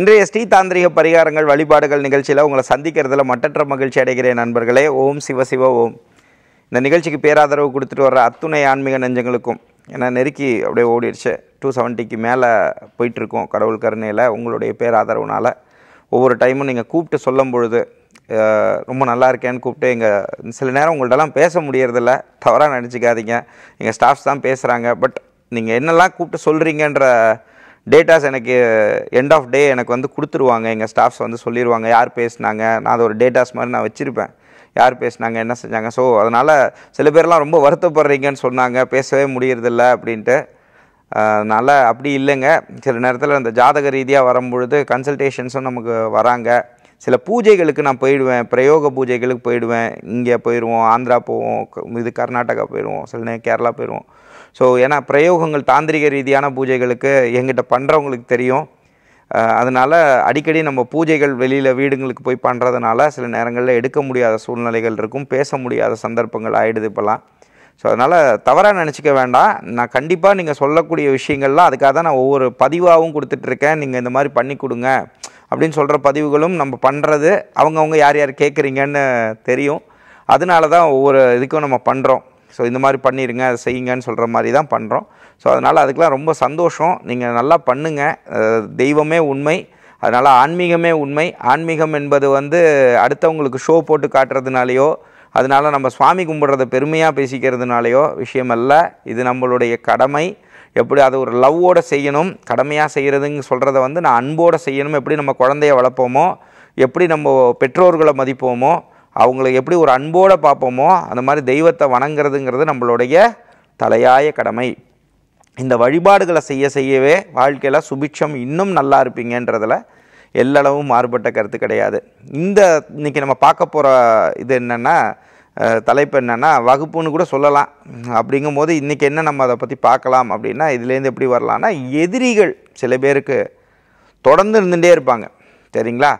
இன்றைய ஸ்ரீ தாந்திரிக பரிகாரங்கள் வழிபாடுகள் நிகழ்ச்சியில் உங்களை சந்திக்கிறதுல மட்டற்ற மகிழ்ச்சி அடைகிறேன் நண்பர்களே ஓம் சிவ சிவ ஓம் இந்த நிகழ்ச்சிக்கு பேராதரவு கொடுத்துட்டு வர அத்துணை ஆன்மீக நெஞ்சங்களுக்கும் ஏன்னா நெருக்கி அப்படியே ஓடிடுச்சு டூ செவன்ட்டிக்கு மேலே போயிட்டுருக்கோம் கடவுள் கருணையில் உங்களுடைய பேராதரவுனால் ஒவ்வொரு டைமும் நீங்கள் கூப்பிட்டு சொல்லும் பொழுது ரொம்ப நல்லா இருக்கேன்னு கூப்பிட்டு எங்கள் சில நேரம் உங்கள்ட்டலாம் பேச முடியறதில்ல தவறாக நினச்சிக்காதீங்க எங்கள் ஸ்டாஃப்ஸ் தான் பேசுகிறாங்க பட் நீங்கள் என்னெல்லாம் கூப்பிட்டு சொல்கிறீங்கன்ற டேட்டாஸ் எனக்கு எண்ட் ஆஃப் டே எனக்கு வந்து கொடுத்துருவாங்க எங்கள் ஸ்டாஃப்ஸ் வந்து சொல்லிடுவாங்க யார் பேசினாங்க நான் அதை ஒரு டேட்டாஸ் மாதிரி நான் வச்சுருப்பேன் யார் பேசினாங்க என்ன செஞ்சாங்க ஸோ அதனால் சில பேர்லாம் ரொம்ப வருத்தப்படுறீங்கன்னு சொன்னாங்க பேசவே முடியறதில்ல அப்படின்ட்டு அதனால் அப்படி இல்லைங்க சில நேரத்தில் அந்த ஜாதக ரீதியாக வரும்பொழுது கன்சல்டேஷன்ஸும் நமக்கு வராங்க சில பூஜைகளுக்கு நான் போயிடுவேன் பிரயோக பூஜைகளுக்கு போயிடுவேன் இங்கே போயிடுவோம் ஆந்திரா போவோம் இது கர்நாடகா போயிடுவோம் சில நேரம் கேரளா போயிடுவோம் ஸோ ஏன்னா பிரயோகங்கள் தாந்திரிக ரீதியான பூஜைகளுக்கு எங்கிட்ட பண்ணுறவங்களுக்கு தெரியும் அதனால் அடிக்கடி நம்ம பூஜைகள் வெளியில் வீடுங்களுக்கு போய் பண்ணுறதுனால சில நேரங்களில் எடுக்க முடியாத சூழ்நிலைகள் இருக்கும் பேச முடியாத சந்தர்ப்பங்கள் ஆகிடுது இப்போல்லாம் ஸோ அதனால் தவறாக நினச்சிக்க வேண்டாம் நான் கண்டிப்பாக நீங்கள் சொல்லக்கூடிய விஷயங்கள்லாம் அதுக்காக தான் நான் ஒவ்வொரு பதிவாகவும் கொடுத்துட்ருக்கேன் நீங்கள் இந்த மாதிரி பண்ணி கொடுங்க அப்படின்னு சொல்கிற பதிவுகளும் நம்ம பண்ணுறது அவங்கவுங்க யார் யார் கேட்குறீங்கன்னு தெரியும் அதனால தான் ஒவ்வொரு இதுக்கும் நம்ம பண்ணுறோம் ஸோ இந்த மாதிரி பண்ணிடுங்க அதை செய்யுங்கன்னு சொல்கிற மாதிரி தான் பண்ணுறோம் ஸோ அதனால் அதுக்கெலாம் ரொம்ப சந்தோஷம் நீங்கள் நல்லா பண்ணுங்கள் தெய்வமே உண்மை அதனால் ஆன்மீகமே உண்மை ஆன்மீகம் என்பது வந்து அடுத்தவங்களுக்கு ஷோ போட்டு காட்டுறதுனாலையோ அதனால் நம்ம சுவாமி கும்பிட்றத பெருமையாக பேசிக்கிறதுனாலையோ விஷயம் இது நம்மளுடைய கடமை எப்படி அது ஒரு லவ்வோடு செய்யணும் கடமையாக செய்கிறதுங்க சொல்கிறத வந்து நான் அன்போடு செய்யணும் எப்படி நம்ம குழந்தைய வளர்ப்போமோ எப்படி நம்ம பெற்றோர்களை மதிப்போமோ அவங்களை எப்படி ஒரு அன்போடு பார்ப்போமோ அந்த மாதிரி தெய்வத்தை வணங்குறதுங்கிறது நம்மளுடைய தலையாய கடமை இந்த வழிபாடுகளை செய்ய செய்யவே வாழ்க்கையில் சுபிட்சம் இன்னும் நல்லா இருப்பீங்கன்றதில் எல்லளவும் மாறுபட்ட கருத்து கிடையாது இந்த இன்றைக்கி நம்ம பார்க்க போகிற இது என்னென்னா தலைப்பு என்னென்னா வகுப்புன்னு கூட சொல்லலாம் அப்படிங்கும் போது இன்றைக்கி என்ன நம்ம அதை பற்றி பார்க்கலாம் அப்படின்னா இதுலேருந்து எப்படி வரலாம்னா எதிரிகள் சில பேருக்கு தொடர்ந்து இருந்துகிட்டே இருப்பாங்க சரிங்களா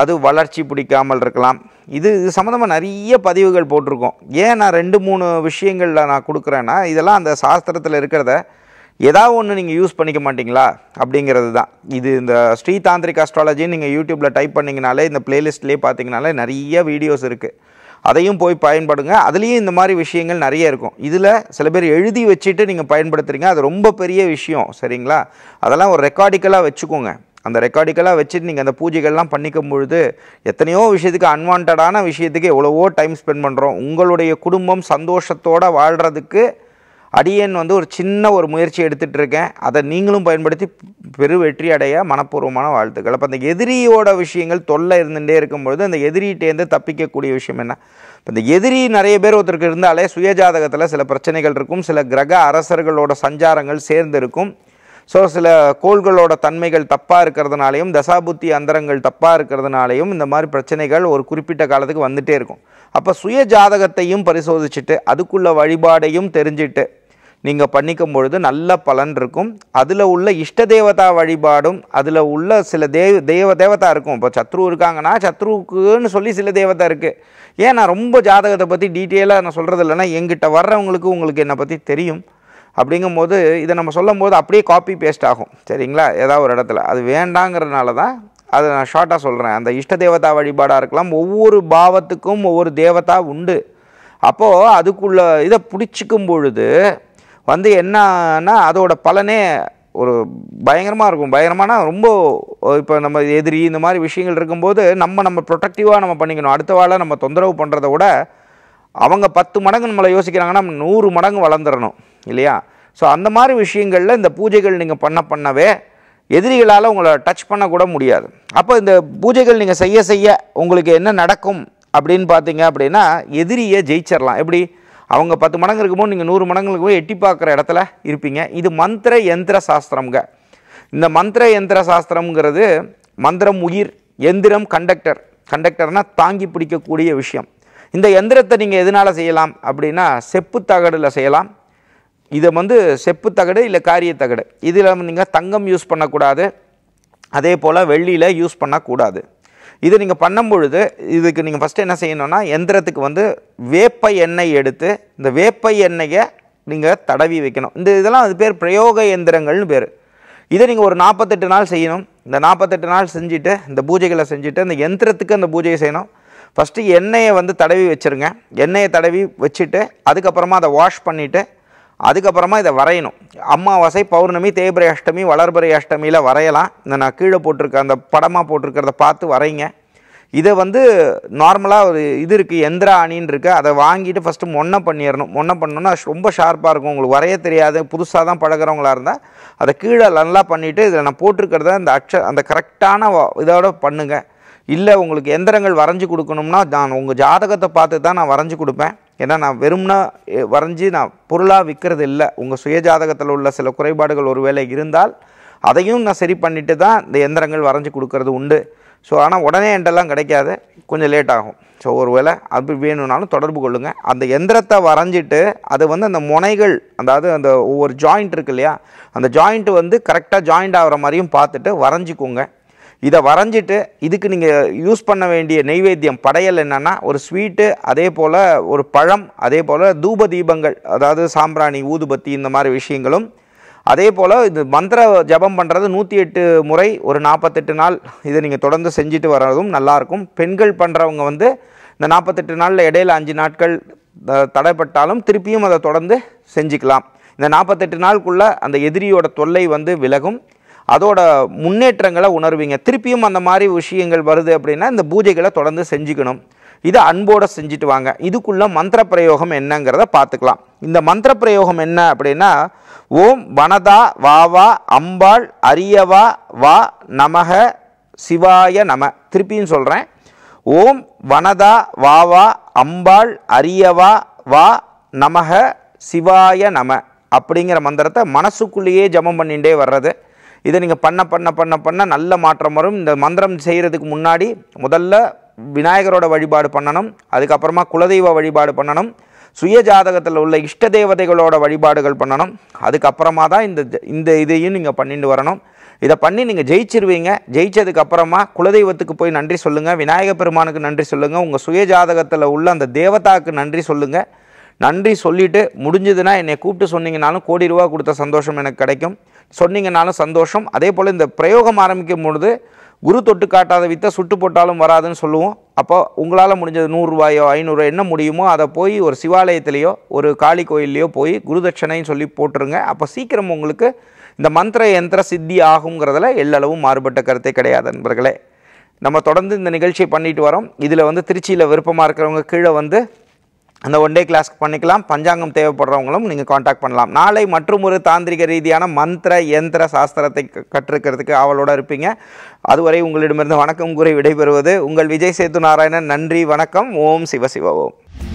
அது வளர்ச்சி பிடிக்காமல் இருக்கலாம் இது இது சம்மந்தமாக நிறைய பதிவுகள் போட்டிருக்கோம் ஏன் நான் ரெண்டு மூணு விஷயங்களில் நான் கொடுக்குறேன்னா இதெல்லாம் அந்த சாஸ்திரத்தில் இருக்கிறத ஏதாவது ஒன்று நீங்கள் யூஸ் பண்ணிக்க மாட்டிங்களா அப்படிங்கிறது தான் இது இந்த ஸ்ரீதாந்திரிக் அஸ்ட்ராலஜின்னு நீங்கள் யூடியூப்பில் டைப் பண்ணிங்கனாலே இந்த ப்ளேலிஸ்ட்லேயே பார்த்தீங்கனாலே நிறைய வீடியோஸ் இருக்குது அதையும் போய் பயன்படுங்க அதுலேயும் இந்த மாதிரி விஷயங்கள் நிறைய இருக்கும் இதில் சில பேர் எழுதி வச்சுட்டு நீங்கள் பயன்படுத்துகிறீங்க அது ரொம்ப பெரிய விஷயம் சரிங்களா அதெல்லாம் ஒரு ரெக்கார்டிக்கலாக வச்சுக்கோங்க அந்த ரெக்கார்டிக்கலாக வச்சுட்டு நீங்கள் அந்த பூஜைகள்லாம் பண்ணிக்கும் பொழுது எத்தனையோ விஷயத்துக்கு அன்வான்டான விஷயத்துக்கு எவ்வளவோ டைம் ஸ்பெண்ட் பண்ணுறோம் உங்களுடைய குடும்பம் சந்தோஷத்தோடு வாழ்கிறதுக்கு அடியன் வந்து ஒரு சின்ன ஒரு முயற்சி எடுத்துகிட்டு இருக்கேன் அதை நீங்களும் பயன்படுத்தி பெரு வெற்றி அடைய மனப்பூர்வமான வாழ்த்துக்கள் அப்போ அந்த எதிரியோட விஷயங்கள் தொல்லை இருந்துகிட்டே இருக்கும்பொழுது அந்த எதிரிகிட்டேருந்து தப்பிக்கக்கூடிய விஷயம் என்ன இப்போ இந்த எதிரி நிறைய பேர் ஒருத்தருக்கு இருந்தாலே சுயஜாதகத்தில் சில பிரச்சனைகள் இருக்கும் சில கிரக அரசர்களோட சஞ்சாரங்கள் சேர்ந்து இருக்கும் ஸோ சில கோள்களோட தன்மைகள் தப்பாக இருக்கிறதுனாலையும் தசாபுத்தி அந்தரங்கள் தப்பாக இருக்கிறதுனாலையும் இந்த மாதிரி பிரச்சனைகள் ஒரு குறிப்பிட்ட காலத்துக்கு வந்துகிட்டே இருக்கும் அப்போ சுய ஜாதகத்தையும் பரிசோதிச்சுட்டு அதுக்குள்ள வழிபாடையும் தெரிஞ்சுட்டு நீங்கள் பண்ணிக்கும் பொழுது நல்ல பலன் இருக்கும் அதில் உள்ள இஷ்ட தேவதா வழிபாடும் அதில் உள்ள சில தேவ தேவ தேவதா இருக்கும் இப்போ சத்ரு இருக்காங்கன்னா சத்ருக்குன்னு சொல்லி சில தேவதா இருக்குது ஏன் நான் ரொம்ப ஜாதகத்தை பற்றி டீட்டெயிலாக நான் சொல்கிறது இல்லைன்னா எங்கிட்ட வர்றவங்களுக்கு உங்களுக்கு என்னை பற்றி தெரியும் அப்படிங்கும்போது இதை நம்ம சொல்லும் போது அப்படியே காப்பி பேஸ்ட் ஆகும் சரிங்களா ஏதாவது ஒரு இடத்துல அது வேண்டாங்கிறதுனால தான் அதை நான் ஷார்ட்டாக சொல்கிறேன் அந்த இஷ்ட தேவதா வழிபாடாக இருக்கலாம் ஒவ்வொரு பாவத்துக்கும் ஒவ்வொரு தேவதா உண்டு அப்போது அதுக்குள்ள இதை பிடிச்சிக்கும் பொழுது வந்து என்னன்னா அதோட பலனே ஒரு பயங்கரமாக இருக்கும் பயங்கரமானா ரொம்ப இப்போ நம்ம எதிரி இந்த மாதிரி விஷயங்கள் இருக்கும்போது நம்ம நம்ம ப்ரொடக்டிவாக நம்ம பண்ணிக்கணும் அடுத்த வாழை நம்ம தொந்தரவு பண்ணுறத விட அவங்க பத்து மடங்கு நம்மளை யோசிக்கிறாங்கன்னா நூறு மடங்கு வளர்ந்துடணும் இல்லையா ஸோ அந்த மாதிரி விஷயங்களில் இந்த பூஜைகள் நீங்கள் பண்ண பண்ணவே எதிரிகளால் உங்களை டச் பண்ணக்கூட முடியாது அப்போ இந்த பூஜைகள் நீங்கள் செய்ய செய்ய உங்களுக்கு என்ன நடக்கும் அப்படின்னு பார்த்தீங்க அப்படின்னா எதிரியை ஜெயிச்சிடலாம் எப்படி அவங்க பத்து மடங்கு இருக்கும்போது நீங்கள் நூறு மடங்குக்கு போய் எட்டி பார்க்குற இடத்துல இருப்பீங்க இது மந்திர எந்திர சாஸ்திரம்ங்க இந்த மந்திர எந்திர சாஸ்திரம்ங்கிறது மந்திரம் உயிர் எந்திரம் கண்டக்டர் கண்டக்டர்னால் தாங்கி பிடிக்கக்கூடிய விஷயம் இந்த எந்திரத்தை நீங்கள் எதனால் செய்யலாம் அப்படின்னா செப்பு தகடில் செய்யலாம் இதை வந்து செப்பு தகடு இல்லை காரிய தகடு இதில் நீங்கள் தங்கம் யூஸ் பண்ணக்கூடாது அதே போல் வெள்ளியில் யூஸ் பண்ணக்கூடாது இது நீங்கள் பண்ணும் பொழுது இதுக்கு நீங்கள் ஃபஸ்ட்டு என்ன செய்யணும்னா எந்திரத்துக்கு வந்து வேப்பை எண்ணெய் எடுத்து இந்த வேப்பை எண்ணெயை நீங்கள் தடவி வைக்கணும் இந்த இதெல்லாம் அது பேர் பிரயோக எந்திரங்கள்னு பேர் இதை நீங்கள் ஒரு நாற்பத்தெட்டு நாள் செய்யணும் இந்த நாற்பத்தெட்டு நாள் செஞ்சுட்டு இந்த பூஜைகளை செஞ்சுட்டு இந்த எந்திரத்துக்கு அந்த பூஜையை செய்யணும் ஃபஸ்ட்டு எண்ணெயை வந்து தடவி வச்சுருங்க எண்ணெயை தடவி வச்சுட்டு அதுக்கப்புறமா அதை வாஷ் பண்ணிவிட்டு அதுக்கப்புறமா இதை வரையணும் அம்மாவாசை பௌர்ணமி தேய்பிரை அஷ்டமி வளர்பிரை அஷ்டமியில் வரையலாம் இந்த நான் கீழே போட்டிருக்க அந்த படமாக போட்டிருக்கிறத பார்த்து வரைங்க இதை வந்து நார்மலாக ஒரு இது இருக்குது எந்திரா அணின்னு இருக்குது அதை வாங்கிட்டு ஃபஸ்ட்டு மொன்ன பண்ணிடணும் மொன்ன பண்ணணும்னா ரொம்ப ஷார்ப்பாக இருக்கும் உங்களுக்கு வரைய தெரியாது புதுசாக தான் பழகிறவங்களாக இருந்தால் அதை கீழே நல்லா பண்ணிவிட்டு இதில் நான் போட்டிருக்கிறத அந்த அக்ஷ அந்த கரெக்டான இதோட பண்ணுங்கள் இல்லை உங்களுக்கு எந்திரங்கள் வரைஞ்சி கொடுக்கணும்னா நான் உங்கள் ஜாதகத்தை பார்த்து தான் நான் வரைஞ்சி கொடுப்பேன் ஏன்னா நான் வெறும்னா வரைஞ்சி நான் பொருளாக விற்கிறது இல்லை உங்கள் சுய ஜாதகத்தில் உள்ள சில குறைபாடுகள் ஒருவேளை இருந்தால் அதையும் நான் சரி பண்ணிவிட்டு தான் இந்த எந்திரங்கள் வரைஞ்சி கொடுக்கறது உண்டு ஸோ ஆனால் உடனே என்டெல்லாம் கிடைக்காது கொஞ்சம் லேட் ஆகும் ஸோ ஒரு வேளை அப்படி வேணும்னாலும் தொடர்பு கொள்ளுங்கள் அந்த எந்திரத்தை வரைஞ்சிட்டு அது வந்து அந்த முனைகள் அதாவது அந்த ஒவ்வொரு ஜாயிண்ட் இருக்கு இல்லையா அந்த ஜாயிண்ட்டு வந்து கரெக்டாக ஜாயிண்ட் ஆகிற மாதிரியும் பார்த்துட்டு வரைஞ்சிக்கோங்க இதை வரைஞ்சிட்டு இதுக்கு நீங்கள் யூஸ் பண்ண வேண்டிய நெய்வேத்தியம் படையல் என்னென்னா ஒரு ஸ்வீட்டு அதே போல் ஒரு பழம் அதே போல் தூப தீபங்கள் அதாவது சாம்பிராணி ஊதுபத்தி இந்த மாதிரி விஷயங்களும் அதே போல் இது மந்திர ஜபம் பண்ணுறது நூற்றி எட்டு முறை ஒரு நாற்பத்தெட்டு நாள் இதை நீங்கள் தொடர்ந்து செஞ்சுட்டு வர்றதும் நல்லாயிருக்கும் பெண்கள் பண்ணுறவங்க வந்து இந்த நாற்பத்தெட்டு நாளில் இடையில அஞ்சு நாட்கள் தடைப்பட்டாலும் திருப்பியும் அதை தொடர்ந்து செஞ்சுக்கலாம் இந்த நாற்பத்தெட்டு நாளுக்குள்ளே அந்த எதிரியோட தொல்லை வந்து விலகும் அதோட முன்னேற்றங்களை உணர்வீங்க திருப்பியும் அந்த மாதிரி விஷயங்கள் வருது அப்படின்னா இந்த பூஜைகளை தொடர்ந்து செஞ்சுக்கணும் இதை அன்போடு செஞ்சுட்டு வாங்க இதுக்குள்ளே மந்திர பிரயோகம் என்னங்கிறத பார்த்துக்கலாம் இந்த மந்திர பிரயோகம் என்ன அப்படின்னா ஓம் வனதா வா வா அம்பாள் அரியவா வா நமக சிவாய நம திருப்பியும் சொல்கிறேன் ஓம் வனதா வா வா அம்பாள் அரியவா வா நமக சிவாய நம அப்படிங்கிற மந்திரத்தை மனசுக்குள்ளேயே ஜபம் பண்ணிகிட்டே வர்றது இதை நீங்கள் பண்ண பண்ண பண்ண பண்ண நல்ல மாற்றம் வரும் இந்த மந்திரம் செய்கிறதுக்கு முன்னாடி முதல்ல விநாயகரோட வழிபாடு பண்ணணும் அதுக்கப்புறமா குலதெய்வ வழிபாடு பண்ணணும் சுய ஜாதகத்தில் உள்ள இஷ்ட தேவதைகளோட வழிபாடுகள் பண்ணணும் அதுக்கப்புறமா தான் இந்த இந்த இதையும் நீங்கள் பண்ணிட்டு வரணும் இதை பண்ணி நீங்கள் ஜெயிச்சிருவீங்க ஜெயிச்சதுக்கப்புறமா குலதெய்வத்துக்கு போய் நன்றி சொல்லுங்கள் விநாயக பெருமானுக்கு நன்றி சொல்லுங்கள் உங்கள் சுய ஜாதகத்தில் உள்ள அந்த தேவதாக்கு நன்றி சொல்லுங்கள் நன்றி சொல்லிவிட்டு முடிஞ்சதுன்னா என்னை கூப்பிட்டு சொன்னீங்கனாலும் கோடி ரூபா கொடுத்த சந்தோஷம் எனக்கு கிடைக்கும் சொன்னீங்கனாலும் சந்தோஷம் அதே போல் இந்த பிரயோகம் ஆரம்பிக்கும் பொழுது குரு தொட்டு காட்டாத வித்தை சுட்டு போட்டாலும் வராதுன்னு சொல்லுவோம் அப்போ உங்களால் முடிஞ்சது நூறுரூவாயோ ஐநூறுரூவா என்ன முடியுமோ அதை போய் ஒரு சிவாலயத்திலேயோ ஒரு காளி கோயில்லையோ போய் குருதட்சணைன்னு சொல்லி போட்டுருங்க அப்போ சீக்கிரம் உங்களுக்கு இந்த மந்திர யந்திர சித்தி ஆகுங்கிறதுல எல்லளவும் மாறுபட்ட கருத்தை கிடையாது நண்பர்களே நம்ம தொடர்ந்து இந்த நிகழ்ச்சியை பண்ணிட்டு வரோம் இதில் வந்து திருச்சியில் விருப்பமாக இருக்கிறவங்க கீழே வந்து அந்த ஒன் டே கிளாஸ்க்கு பண்ணிக்கலாம் பஞ்சாங்கம் தேவைப்படுறவங்களும் நீங்கள் காண்டாக்ட் பண்ணலாம் நாளை மற்றும் ஒரு தாந்திரிக ரீதியான மந்திர எந்திர சாஸ்திரத்தை கற்றுக்கிறதுக்கு ஆவலோடு இருப்பீங்க அதுவரை உங்களிடமிருந்து வணக்கம் கூறி விடைபெறுவது உங்கள் விஜய் சேத்து நாராயணன் நன்றி வணக்கம் ஓம் சிவ ஓம்